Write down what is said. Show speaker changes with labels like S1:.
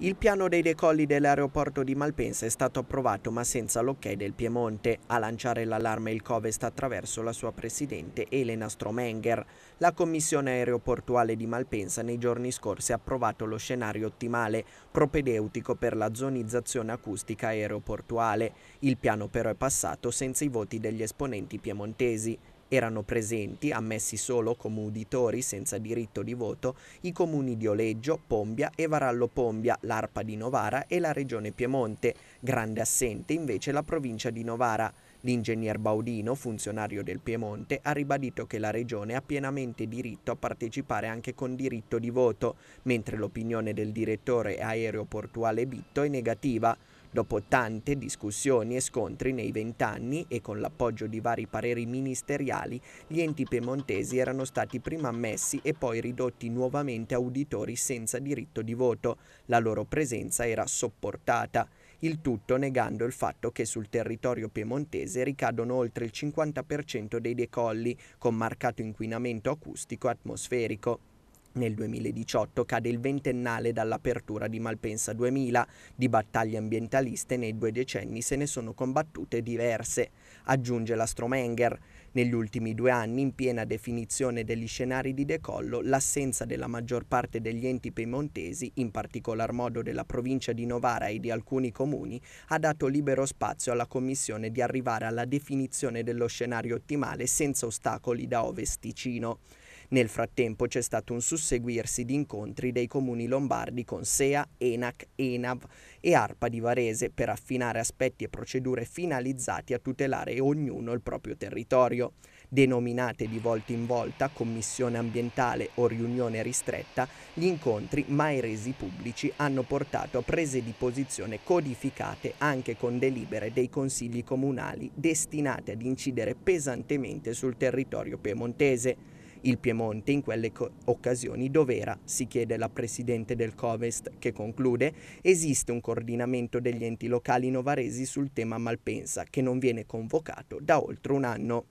S1: Il piano dei decolli dell'aeroporto di Malpensa è stato approvato ma senza l'ok del Piemonte. A lanciare l'allarme il Covest attraverso la sua presidente Elena Stromenger. La commissione aeroportuale di Malpensa nei giorni scorsi ha approvato lo scenario ottimale, propedeutico per la zonizzazione acustica aeroportuale. Il piano però è passato senza i voti degli esponenti piemontesi. Erano presenti, ammessi solo come uditori senza diritto di voto, i comuni di Oleggio, Pombia e Varallo Pombia, l'ARPA di Novara e la regione Piemonte, grande assente invece la provincia di Novara. L'ingegner Baudino, funzionario del Piemonte, ha ribadito che la regione ha pienamente diritto a partecipare anche con diritto di voto, mentre l'opinione del direttore aeroportuale Bitto è negativa. Dopo tante discussioni e scontri nei vent'anni e con l'appoggio di vari pareri ministeriali, gli enti piemontesi erano stati prima ammessi e poi ridotti nuovamente a uditori senza diritto di voto. La loro presenza era sopportata. Il tutto negando il fatto che sul territorio piemontese ricadono oltre il 50% dei decolli, con marcato inquinamento acustico atmosferico. Nel 2018 cade il ventennale dall'apertura di Malpensa 2000. Di battaglie ambientaliste nei due decenni se ne sono combattute diverse, aggiunge la Stromenger. Negli ultimi due anni, in piena definizione degli scenari di decollo, l'assenza della maggior parte degli enti piemontesi, in particolar modo della provincia di Novara e di alcuni comuni, ha dato libero spazio alla Commissione di arrivare alla definizione dello scenario ottimale senza ostacoli da ovest Ticino. Nel frattempo c'è stato un susseguirsi di incontri dei comuni lombardi con SEA, ENAC, ENAV e ARPA di Varese per affinare aspetti e procedure finalizzati a tutelare ognuno il proprio territorio. Denominate di volta in volta commissione ambientale o riunione ristretta, gli incontri mai resi pubblici hanno portato a prese di posizione codificate anche con delibere dei consigli comunali destinate ad incidere pesantemente sul territorio piemontese il Piemonte in quelle co- occasioni dov'era, si chiede la Presidente del Covest che conclude, esiste un coordinamento degli enti locali novaresi sul tema Malpensa che non viene convocato da oltre un anno.